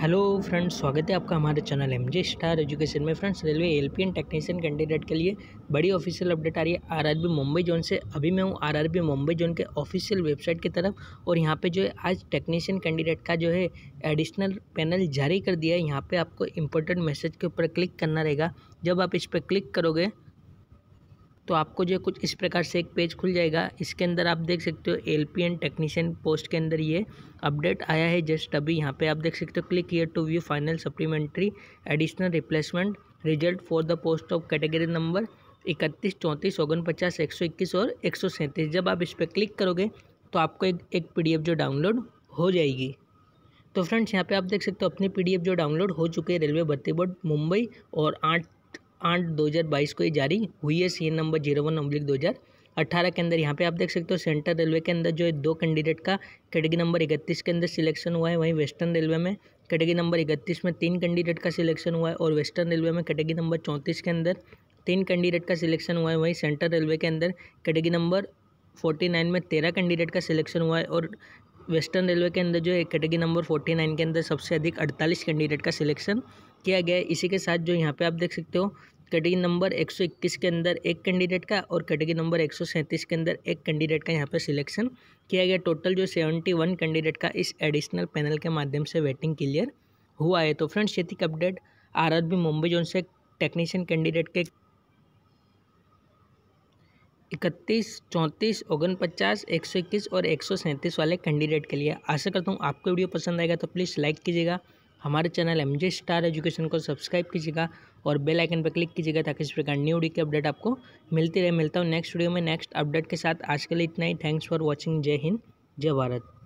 hello friends स्वागत है आपका हमारे channel M J star education में friends railway L P N technician candidate के लिए बड़ी ऑफिशियल अपडेट आ रही है आरआरबी मुंबई जोन से अभी मैं हूँ आरआरबी मुंबई जोन के ऑफिशियल वेबसाइट की तरफ और यहाँ पे जो है आज टेक्नीशियन कैंडिडेट का जो है एडिशनल पैनल जारी कर दिया है यहाँ पर आपको इंपॉर्टेंट मैसेज के ऊपर क्लिक करना रहेगा जब आप इस पर क्लिक करोगे तो आपको जो कुछ इस प्रकार से एक पेज खुल जाएगा इसके अंदर आप देख सकते हो L P N technician post के अंदर ये अपडेट आया है जस्ट अभी यहाँ पे आप देख सकते हो click here to view final supplementary additional replacement result for the post of category number इकतीस चौंतीस ओगन पचास एक सौ इक्कीस और एक सौ सैंतीस जब आप इस पर क्लिक करोगे तो आपको एक एक एफ जो डाउनलोड हो जाएगी तो फ्रेंड्स यहाँ पे आप देख सकते हो अपनी पीडीएफ जो डाउनलोड हो चुकी है रेलवे भर्ती बोर्ड मुंबई और आठ आठ दो हज़ार बाईस को ये जारी हुई है C number zero one oblique दो हज़ार अट्ठारह के अंदर यहाँ पे आप देख सकते हो सेंट्रल रेलवे के अंदर जो है दो कैंडिडेट का कैटेगरी नंबर इकतीस के अंदर सिलेक्शन हुआ है वहीं वेस्टर्न रेलवे में कैटेगरी नंबर इकतीस में तीन कैंडिडेट का सिलेक्शन हुआ है और वेस्टर्न रेलवे में कैटेगरी नंबर चौंतीस के अंदर तीन कैंडिडेट का सिलेक्शन हुआ है वहीं सेंट्रल रेलवे के अंदर कैटेगरी नंबर फोर्टी नाइन में तेरह कैंडिडेट का सिलेक्शन हुआ है और वेस्टर्न रेलवे के अंदर जो है कैटेगरी नंबर फोर्टी नाइन के अंदर सबसे अधिक अड़तालीस कैंडिडेट का सिलेक्शन किया गया है इसी के साथ जो यहाँ पे आप देख सकते हो कैटेगरी नंबर 121 के अंदर एक कैंडिडेट का और कैटेगरी नंबर 137 के अंदर एक कैंडिडेट का यहाँ पे सिलेक्शन किया गया टोटल जो 71 कैंडिडेट का इस एडिशनल पैनल के माध्यम से वेटिंग क्लियर हुआ है तो फ्रेंड्स ये थी अपडेट आर मुंबई जोन से टेक्नीशियन कैंडिडेट के इकतीस चौंतीस पचास एक सौ इक्कीस और एक सौ सैंतीस वाले कैंडिडेट के लिए आशा करता हूँ आपको वीडियो पसंद आएगा तो प्लीज़ लाइक कीजिएगा हमारे channel M J star education को सब्सक्राइब कीजिएगा और बेल आइकन पर क्लिक कीजिएगा ताकि इस प्रकार न्यू डी की अपडेट आपको मिलती रहे मिलता हूँ नेक्स्ट वीडियो में नेक्स्ट अपडेट के साथ आज के लिए इतना ही थैंक्स फॉर वॉचिंग जय हिंद जय भारत